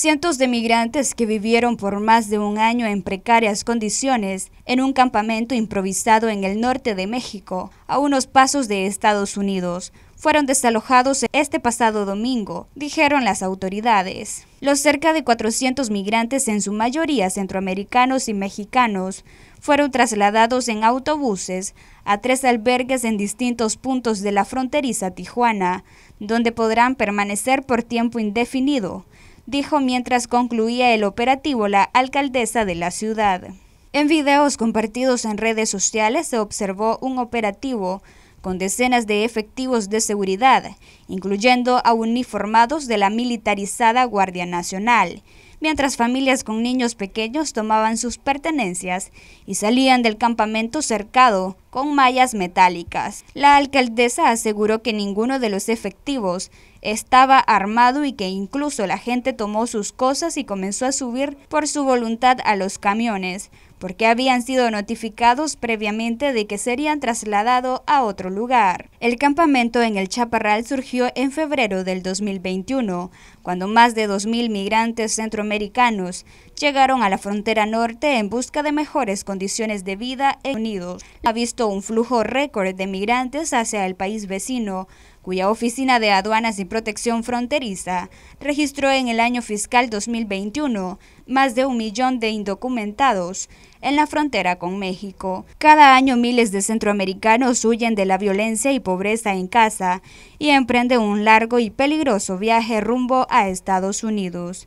Cientos de migrantes que vivieron por más de un año en precarias condiciones en un campamento improvisado en el norte de México, a unos pasos de Estados Unidos, fueron desalojados este pasado domingo, dijeron las autoridades. Los cerca de 400 migrantes, en su mayoría centroamericanos y mexicanos, fueron trasladados en autobuses a tres albergues en distintos puntos de la fronteriza Tijuana, donde podrán permanecer por tiempo indefinido dijo mientras concluía el operativo la alcaldesa de la ciudad. En videos compartidos en redes sociales se observó un operativo con decenas de efectivos de seguridad, incluyendo a uniformados de la militarizada Guardia Nacional, mientras familias con niños pequeños tomaban sus pertenencias y salían del campamento cercado con mallas metálicas. La alcaldesa aseguró que ninguno de los efectivos estaba armado y que incluso la gente tomó sus cosas y comenzó a subir por su voluntad a los camiones, porque habían sido notificados previamente de que serían trasladados a otro lugar. El campamento en el Chaparral surgió en febrero del 2021, cuando más de 2.000 migrantes centroamericanos Americanos llegaron a la frontera norte en busca de mejores condiciones de vida en Estados Unidos. Ha visto un flujo récord de migrantes hacia el país vecino, cuya Oficina de Aduanas y Protección Fronteriza registró en el año fiscal 2021 más de un millón de indocumentados en la frontera con México. Cada año miles de centroamericanos huyen de la violencia y pobreza en casa y emprenden un largo y peligroso viaje rumbo a Estados Unidos.